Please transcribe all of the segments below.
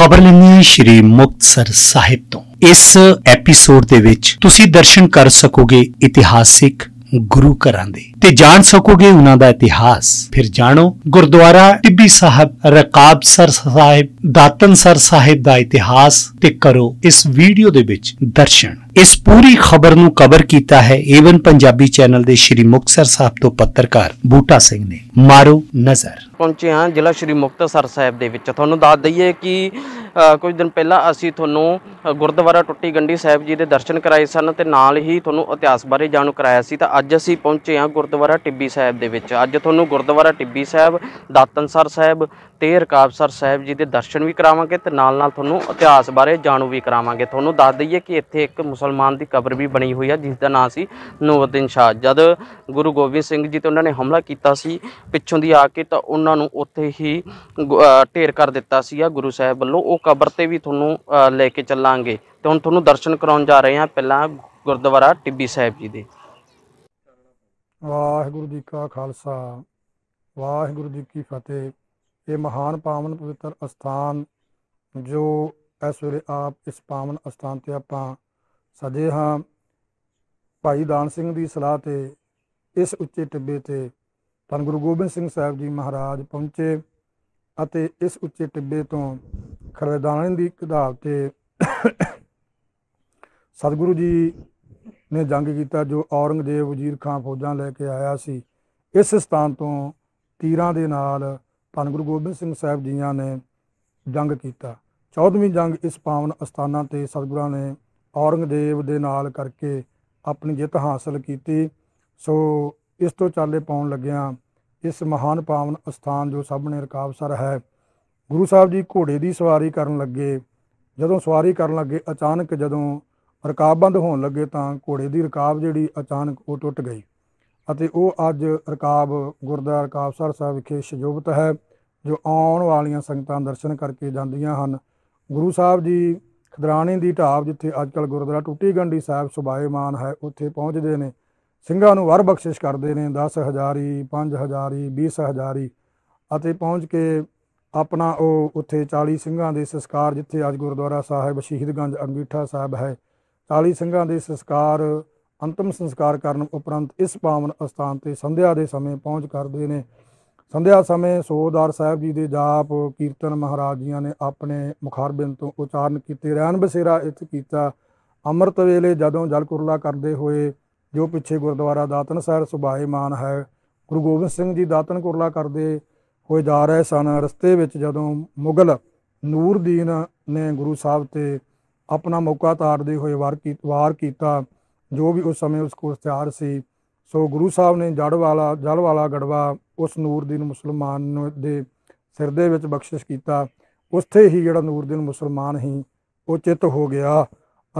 ਖਬਰ ਲੈਣੀ ਹੈ ਸ਼੍ਰੀ ਮੁਕਤਸਰ ਸਾਹਿਬ ਤੋਂ ਇਸ ਐਪੀਸੋਡ ਦੇ ਵਿੱਚ ਤੁਸੀਂ ਦਰਸ਼ਨ ਕਰ ਸਕੋਗੇ ਇਤਿਹਾਸਿਕ ਗੁਰੂ ਘਰਾਂ ਦੇ ਤੇ ਜਾਣ ਸਕੋਗੇ ਉਹਨਾਂ ਦਾ ਇਤਿਹਾਸ ਫਿਰ ਜਾਣੋ ਗੁਰਦੁਆਰਾ ਟਿੱਬੀ ਸਾਹਿਬ ਰਕਾਬ ਸਰ ਸਾਹਿਬ ਦਾਤਨ ਸਰ ਸਾਹਿਬ ਦਾ ਇਤਿਹਾਸ ਤੇ ਕਰੋ ਇਸ ਵੀਡੀਓ ਦੇ ਵਿੱਚ ਦਰਸ਼ਨ ਇਸ ਪੂਰੀ ਖਬਰ ਨੂੰ ਕਵਰ ਕੀਤਾ ਹੈ ਏਵਨ ਪੰਜਾਬੀ ਚੈਨਲ ਦੇ ਸ਼੍ਰੀ ਮੁਕਤਸਰ ਸਾਹਿਬ ਤੋਂ ਪੱਤਰਕਾਰ ਬੂਟਾ ਸਿੰਘ ਨੇ ਮਾਰੋ ਨਜ਼ਰ ਪਹੁੰਚੇ ਹਾਂ ਜ਼ਿਲ੍ਹਾ ਸ਼੍ਰੀ ਮੁਕਤਸਰ ਸਾਹਿਬ ਦੇ ਵਿੱਚ ਤੁਹਾਨੂੰ ਦੱਸ ਦਈਏ ਕਿ ਕੁਝ ਦਿਨ ਪਹਿਲਾਂ ਅਸੀਂ ਤੁਹਾਨੂੰ ਗੁਰਦੁਆਰਾ ਟੁੱਟੀ ਗੰਢੀ ਸਾਹਿਬ ਜੀ ਦੇ ਦਰਸ਼ਨ ਕਰਾਏ ਸਨ ਤੇ ਨਾਲ ਹੀ ਤੁਹਾਨੂੰ ਇਤਿਹਾਸ ਬਾਰੇ ਜਾਣੂ ਕਰਾਇਆ ਸੀ ਤਾਂ ਅੱਜ ਅਸੀਂ ਪਹੁੰਚੇ ਹਾਂ ਗੁਰਦੁਆਰਾ ਟਿੱਬੀ ਸਾਹਿਬ ਦੇ ਵਿੱਚ ਅੱਜ ਤੁਹਾਨੂੰ ਗੁਰਦੁਆਰਾ ਟਿੱਬੀ ਸਾਹਿਬ ਦਾਤਨਸਰ ਸਾਹਿਬ ਤੇ ਰਕਾਬਸਰ ਸਾਹਿਬ ਜੀ ਦੇ ਦਰਸ਼ਨ ਵੀ ਕਰਾਵਾਂਗੇ ਤੇ ਨਾਲ ਨਾਲ ਤੁਹਾਨੂੰ ਇਤਿਹਾਸ ਬਾਰੇ ਜਾਣੂ ਵੀ ਕਰਾਵਾਂਗੇ ਤੁਹਾਨੂੰ ਦੱਸ ਦਈਏ ਕਿ ਇੱਥੇ ਇੱਕ ਮੁਸਲਮਾਨ ਦੀ ਕਬਰ ਵੀ ਬਣੀ ਹੋਈ ਹੈ ਜਿਸ ਦਾ ਨਾਂ ਸੀ ਨੂਰਦੀਨ ਸ਼ਾਹ ਜਦ ਗੁਰੂ ਗੋਬਿੰਦ ਸਿੰਘ ਜੀ ਤੇ ਉਹਨਾਂ ਨੇ ਹਮਲਾ ਕੀਤਾ ਸੀ ਪਿੱਛੋਂ ਦੀ ਆ ਕੇ ਤਾਂ ਉਹਨਾਂ ਨੂੰ ਉੱਥੇ ਹੀ ਢੇਰ ਕਰ ਦਿੱਤਾ ਸੀ ਆ ਗੁਰੂ ਸਾਹਿਬ ਵੱਲੋਂ ਉਹ ਕਬਰ ਤੇ ਵੀ ਤੁਹਾਨੂੰ ਲੈ ਕੇ ਚੱਲਾਂਗੇ ਤੇ ਹੁਣ ਤੁਹਾਨੂੰ ਦਰਸ਼ਨ ਕਰਾਉਣ ਜਾ ਰਹੇ ਹਾਂ ਪਹਿਲਾਂ ਗੁਰਦੁਆਰਾ ਟਿੱਬੀ ਸਾਹਿਬ ਜੀ ਦੇ ਵਾਹਿਗੁਰੂ ਜੀ ਕਾ ਖਾਲਸਾ ਵਾਹਿਗੁਰੂ ਜੀ ਕੀ ਫਤਿਹ ਇਹ ਮਹਾਨ ਪਾਵਨ ਪਵਿੱਤਰ ਅਸਥਾਨ ਜੋ ਇਸ ਵੇਲੇ ਆਪ ਇਸ ਪਾਵਨ ਅਸਥਾਨ ਤੇ ਆਪਾਂ ਸਜੇ ਹਾਂ ਭਾਈ ਦਾਨ ਸਿੰਘ ਦੀ ਸਲਾਹ ਤੇ ਇਸ ਉੱਚੇ ਟਿੱਬੇ ਤੇ ਧੰਨ ਗੁਰੂ ਗੋਬਿੰਦ ਸਿੰਘ ਸਾਹਿਬ ਜੀ ਮਹਾਰਾਜ ਪਹੁੰਚੇ ਅਤੇ ਇਸ ਉੱਚੇ ਟਿੱਬੇ ਤੋਂ ਖਰਦਾਣੇ ਦੀ ਕਿਤਾਬ ਤੇ ਸਤਿਗੁਰੂ ਜੀ ਨੇ ਜੰਗ ਕੀਤਾ ਜੋ ਔਰੰਗਜ਼ੇਬ ਵਜ਼ੀਰ ਖਾਨ ਫੌਜਾਂ ਲੈ ਕੇ ਆਇਆ ਸੀ ਇਸ ਸਥਾਨ ਤੋਂ ਤੀਰਾਂ ਦੇ ਨਾਲ ਧੰਨ ਗੁਰੂ ਗੋਬਿੰਦ ਸਿੰਘ ਸਾਹਿਬ ਜੀਆਂ ਨੇ ਜੰਗ ਕੀਤਾ 14ਵੀਂ ਜੰਗ ਇਸ ਪਾਵਨ ਅਸਥਾਨਾਂ ਤੇ ਸਤਿਗੁਰਾਂ ਨੇ ਔਰੰਗਜ਼ੇਬ ਦੇ ਨਾਲ ਕਰਕੇ ਆਪਣੀ ਜਿੱਤ ਹਾਸਲ ਕੀਤੀ ਸੋ ਇਸ ਤੋਂ ਚਾਲੇ ਪਾਉਣ ਲੱਗਿਆਂ ਇਸ ਮਹਾਨ ਪਾਵਨ ਅਸਥਾਨ ਜੋ ਸਾਹਮਣੇ ਰਕਾਬਸਰ ਹੈ ਗੁਰੂ ਸਾਹਿਬ ਜੀ ਘੋੜੇ ਦੀ ਸਵਾਰੀ ਕਰਨ ਲੱਗੇ ਜਦੋਂ ਸਵਾਰੀ ਕਰਨ ਲੱਗੇ ਅਚਾਨਕ ਜਦੋਂ ਰਕਾਬ ਬੰਦ ਹੋਣ ਲੱਗੇ ਤਾਂ ਘੋੜੇ ਦੀ ਰਕਾਬ ਜਿਹੜੀ ਅਚਾਨਕ ਉਹ ਟੁੱਟ ਗਈ ਅਤੇ ਉਹ ਅੱਜ ਰਕਾਬ ਗੁਰਦਾਰ ਰਕਾਬਸਰ ਸਾਹਿਬ ਵਿਖੇ ਸ਼ਜੋਬਤ ਹੈ ਜੋ ਆਉਣ ਵਾਲੀਆਂ ਸੰਗਤਾਂ ਦਰਸ਼ਨ ਕਰਕੇ ਜਾਂਦੀਆਂ ਹਨ ਗੁਰੂ ਸਾਹਿਬ ਜੀ ਖਦਰਾਣੇ ਦੀ ਢਾਬ ਜਿੱਥੇ ਅੱਜਕੱਲ ਗੁਰਦਾਰਾ ਟੁੱਟੀ ਗੰਢੀ ਸਾਹਿਬ ਸੁਬਾਏਮਾਨ ਹੈ ਉੱਥੇ ਪਹੁੰਚਦੇ ਨੇ ਸਿੰਘਾਂ ਨੂੰ ਵਰ ਬਖਸ਼ਿਸ਼ ਕਰਦੇ ਨੇ 10000 ਹਜ਼ਾਰੀ 5000 ਹਜ਼ਾਰੀ 20000 ਹਜ਼ਾਰੀ ਅਤੇ ਪਹੁੰਚ ਕੇ ਆਪਣਾ ਉਹ ਉੱਥੇ 40 ਸਿੰਘਾਂ ਦੇ ਸੰਸਕਾਰ ਜਿੱਥੇ ਅੱਜ ਗੁਰਦੁਆਰਾ ਸਾਹਿਬ ਸ਼ਹੀਦਗੰਜ ਅੰਗੀਠਾ ਸਾਹਿਬ ਹੈ 40 ਸਿੰਘਾਂ ਦੇ ਸੰਸਕਾਰ ਅੰਤਮ ਸੰਸਕਾਰ ਕਰਨ ਉਪਰੰਤ ਇਸ ਪਾਵਨ ਅਸਥਾਨ ਤੇ ਸੰਧਿਆ ਦੇ ਸਮੇਂ ਪਹੁੰਚ ਕਰਦੇ ਨੇ ਸੰਧਿਆ ਸਮੇਂ ਸੋਦਾਰ ਸਾਹਿਬ ਜੀ ਦੇ ਜਾਪ ਕੀਰਤਨ ਮਹਾਰਾਜ ਜੀਆਂ ਨੇ ਆਪਣੇ ਮੁਖਾਰਬਿੰਦ ਤੋਂ ਉਚਾਰਨ ਕੀਤੇ ਰਹਿਣ ਬਸੇਰਾ ਇੱਥੇ ਕੀਤਾ ਅੰਮ੍ਰਿਤ ਵੇਲੇ ਜਦੋਂ ਜਲ ਕੁਰਲਾ ਕਰਦੇ ਹੋਏ ਜੋ ਪਿੱਛੇ ਗੁਰਦੁਆਰਾ ਦਾਤਨਸਰ ਸੁਭਾਏ ਮਾਨ ਹੈ ਗੁਰੂ ਗੋਬਿੰਦ ਸਿੰਘ ਜੀ ਦਾਤਨ ਕੁਰਲਾ ਕਰਦੇ ਹੋਏ ਜਾ ਰਹੇ ਸਨ ਰਸਤੇ ਵਿੱਚ ਜਦੋਂ ਮੁਗਲ ਨੂਰਦੀਨ ਨੇ ਗੁਰੂ ਸਾਹਿਬ ਤੇ ਆਪਣਾ ਮੌਕਾ ਤਾਰਦੇ ਹੋਏ ਵਾਰ ਕੀ ਵਾਰ ਕੀਤਾ ਜੋ ਵੀ ਉਸ ਸਮੇਂ ਉਸ ਕੋਲ ਹਥਿਆਰ ਸੀ ਸੋ ਗੁਰੂ ਸਾਹਿਬ ਨੇ ਜੜ ਵਾਲਾ ਜਲ ਵਾਲਾ ਗੜਵਾ ਉਸ ਨੂਰਦੀਨ ਮੁਸਲਮਾਨ ਦੇ ਸਿਰ ਦੇ ਵਿੱਚ ਬਖਸ਼ਿਸ਼ ਕੀਤਾ ਉੱਥੇ ਹੀ ਜਿਹੜਾ ਨੂਰਦੀਨ ਮੁਸਲਮਾਨ ਹੀ ਉਹ ਚਿਤ ਹੋ ਗਿਆ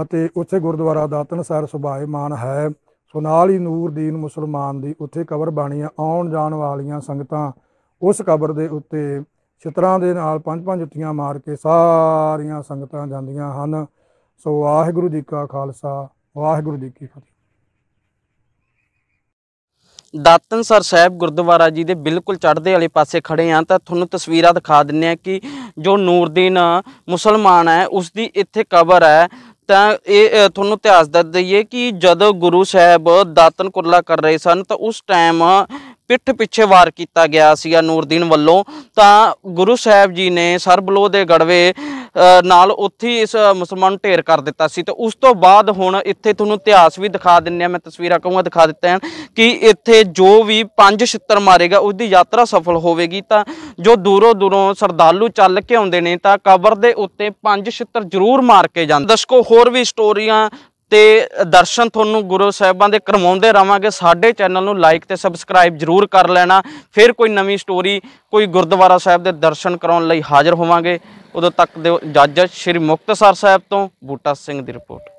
ਅਤੇ ਉੱਥੇ ਗੁਰਦੁਆਰਾ ਦਾਤਨ ਸਰ ਸੁਭਾਏ ਮਾਨ ਹੈ ਸੋਨਾਲੀ ਨੂਰਦੀਨ ਮੁਸਲਮਾਨ ਦੀ ਉੱਥੇ ਕਬਰ ਬਾਣੀ ਆ ਆਉਣ ਜਾਣ ਵਾਲੀਆਂ ਸੰਗਤਾਂ ਉਸ ਕਬਰ ਦੇ ਉੱਤੇ ਛਤਰਾਂ ਦੇ ਨਾਲ ਪੰਜ ਪੰਜ ਜੁੱਤੀਆਂ ਮਾਰ ਕੇ ਸਾਰੀਆਂ ਸੰਗਤਾਂ ਜਾਂਦੀਆਂ ਹਨ ਸੋ ਵਾਹਿਗੁਰੂ ਜੀ ਕਾ ਖਾਲਸਾ ਵਾਹਿਗੁਰੂ ਜੀ ਕੀ ਫਤਿਹ ਦਾਤਨਸਰ ਸਾਹਿਬ ਗੁਰਦੁਆਰਾ ਜੀ ਦੇ ਬਿਲਕੁਲ ਚੜ੍ਹਦੇ ਵਾਲੇ ਪਾਸੇ ਖੜੇ ਆ ਤਾਂ ਤੁਹਾਨੂੰ ਤਸਵੀਰਾਂ ਦਿਖਾ ਦਿੰਨੇ ਆ ਕਿ ਜੋ ਨੂਰਦੀਨ ਮੁਸਲਮਾਨ ਹੈ ਉਸ ਦੀ ਇੱਥੇ ਕਬਰ ਹੈ ਤਾਂ ਇਹ ਤੁਹਾਨੂੰ ਇਤਿਹਾਸ ਦੱਸ ਦਈਏ ਕਿ ਜਦੋਂ ਗੁਰੂ ਸਾਹਿਬ ਦਾਤਨ ਕੁਰਲਾ ਕਰ ਰਹੇ ਸਨ ਤਾਂ ਉਸ ਟਾਈਮ ਪਿੱਠ ਪਿੱਛੇ ਵਾਰ ਕੀਤਾ ਗਿਆ ਸੀਗਾ ਨੂਰਦੀਨ ਵੱਲੋਂ ਤਾਂ ਗੁਰੂ ਸਾਹਿਬ ਜੀ ਨੇ ਸਰਬਲੋ ਦੇ ਗੜਵੇ ਨਾਲ ਉੱਥੇ ਇਸ ਮੁਸਲਮਾਨ ਨੂੰ ਢੇਰ ਕਰ ਦਿੱਤਾ ਸੀ ਤੇ ਉਸ ਤੋਂ ਬਾਅਦ ਹੁਣ ਇੱਥੇ ਤੁਹਾਨੂੰ ਇਤਿਹਾਸ ਵੀ ਦਿਖਾ ਦਿੰਨੇ ਆ ਮੈਂ ਤਸਵੀਰਾਂ ਕਹੂੰਗਾ ਦਿਖਾ ਦਿੱਤੇ ਹਨ ਕਿ ਇੱਥੇ ਜੋ ਵੀ ਪੰਜ ਛਿੱਤਰ ਮਾਰੇਗਾ ਉਸ ਦੀ ਯਾਤਰਾ ਸਫਲ ਹੋਵੇਗੀ ਤਾਂ ਜੋ ਦੂਰੋਂ ਦੂਰੋਂ ਸਰਦਾਲੂ ਚੱਲ ਕੇ ਆਉਂਦੇ ਨੇ ਤਾਂ ਕਬਰ ਦੇ ਉੱਤੇ ਪੰਜ ਛਿੱਤਰ ਜ਼ਰੂਰ ਮਾਰ ਕੇ ਜਾਂਦੇ ਦਸਕੋ ਹੋਰ ਵੀ ਸਟੋਰੀਆਂ ਤੇ ਦਰਸ਼ਨ ਤੁਹਾਨੂੰ ਗੁਰੂ ਸਾਹਿਬਾਂ ਦੇ ਕਰਵਾਉਂਦੇ ਰਾਵਾਂਗੇ ਸਾਡੇ ਚੈਨਲ ਨੂੰ ਲਾਈਕ ਤੇ ਸਬਸਕ੍ਰਾਈਬ ਜਰੂਰ ਕਰ ਲੈਣਾ ਫਿਰ ਕੋਈ ਨਵੀਂ ਸਟੋਰੀ ਕੋਈ ਗੁਰਦੁਆਰਾ ਸਾਹਿਬ ਦੇ ਦਰਸ਼ਨ ਕਰਾਉਣ ਲਈ ਹਾਜ਼ਰ ਹੋਵਾਂਗੇ ਉਦੋਂ ਤੱਕ ਦੇ ਜੱਜ ਸ਼੍ਰੀ ਮੁਕਤਸਰ ਸਾਹਿਬ ਤੋਂ ਬੂਟਾ ਸਿੰਘ ਦੀ ਰਿਪੋਰਟ